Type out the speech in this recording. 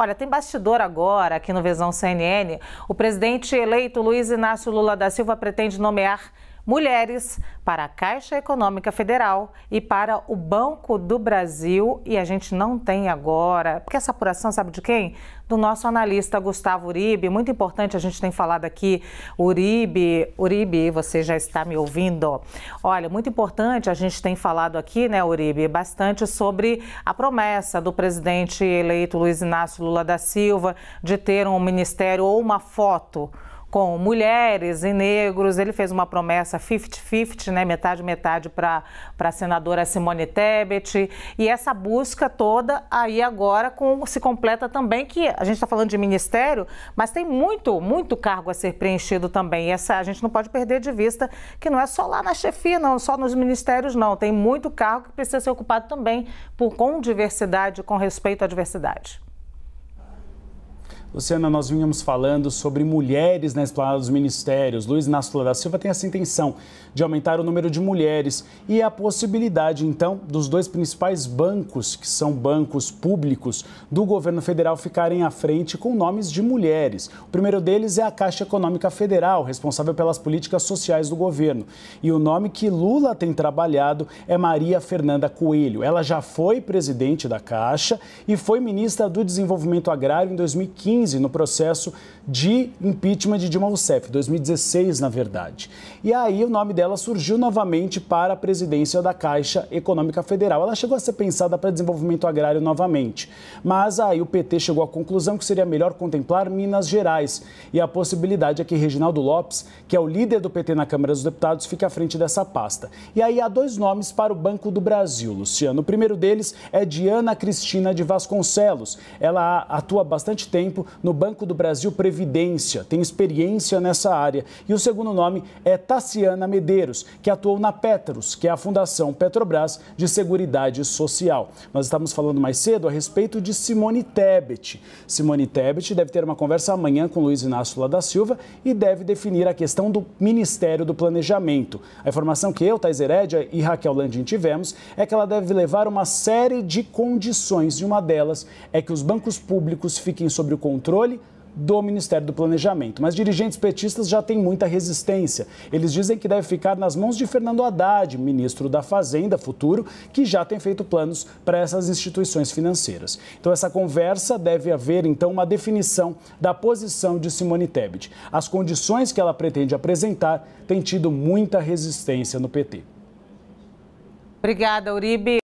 Olha, tem bastidor agora aqui no Visão CNN. O presidente eleito Luiz Inácio Lula da Silva pretende nomear mulheres, para a Caixa Econômica Federal e para o Banco do Brasil. E a gente não tem agora, porque essa apuração sabe de quem? Do nosso analista Gustavo Uribe. Muito importante, a gente tem falado aqui, Uribe, Uribe, você já está me ouvindo. Olha, muito importante, a gente tem falado aqui, né, Uribe, bastante sobre a promessa do presidente eleito Luiz Inácio Lula da Silva de ter um ministério ou uma foto com mulheres e negros. Ele fez uma promessa 50-50, né, metade metade para a senadora Simone Tebet. E essa busca toda aí agora com, se completa também que a gente está falando de ministério, mas tem muito, muito cargo a ser preenchido também. E essa a gente não pode perder de vista que não é só lá na chefia, não, só nos ministérios não. Tem muito cargo que precisa ser ocupado também por com diversidade, com respeito à diversidade. Luciana, nós vínhamos falando sobre mulheres na esplanada dos ministérios. Luiz Inácio Lula da Silva tem essa intenção de aumentar o número de mulheres e a possibilidade, então, dos dois principais bancos, que são bancos públicos do governo federal, ficarem à frente com nomes de mulheres. O primeiro deles é a Caixa Econômica Federal, responsável pelas políticas sociais do governo. E o nome que Lula tem trabalhado é Maria Fernanda Coelho. Ela já foi presidente da Caixa e foi ministra do Desenvolvimento Agrário em 2015 2015 no processo de impeachment de Dilma Rousseff, 2016 na verdade. E aí o nome dela surgiu novamente para a presidência da Caixa Econômica Federal. Ela chegou a ser pensada para desenvolvimento agrário novamente, mas aí o PT chegou à conclusão que seria melhor contemplar Minas Gerais. E a possibilidade é que Reginaldo Lopes, que é o líder do PT na Câmara dos Deputados, fique à frente dessa pasta. E aí há dois nomes para o Banco do Brasil, Luciano. O primeiro deles é Diana Cristina de Vasconcelos. Ela atua há bastante tempo no Banco do Brasil Previdência, tem experiência nessa área. E o segundo nome é Tassiana Medeiros, que atuou na Petros, que é a Fundação Petrobras de Seguridade Social. Nós estávamos falando mais cedo a respeito de Simone Tebet. Simone Tebet deve ter uma conversa amanhã com Luiz Inácio Lula da Silva e deve definir a questão do Ministério do Planejamento. A informação que eu, Thais Herédia e Raquel Landim tivemos é que ela deve levar uma série de condições e uma delas é que os bancos públicos fiquem sob o controle controle do Ministério do Planejamento. Mas dirigentes petistas já têm muita resistência. Eles dizem que deve ficar nas mãos de Fernando Haddad, ministro da Fazenda Futuro, que já tem feito planos para essas instituições financeiras. Então, essa conversa deve haver, então, uma definição da posição de Simone Tebet. As condições que ela pretende apresentar têm tido muita resistência no PT. Obrigada, Uribe.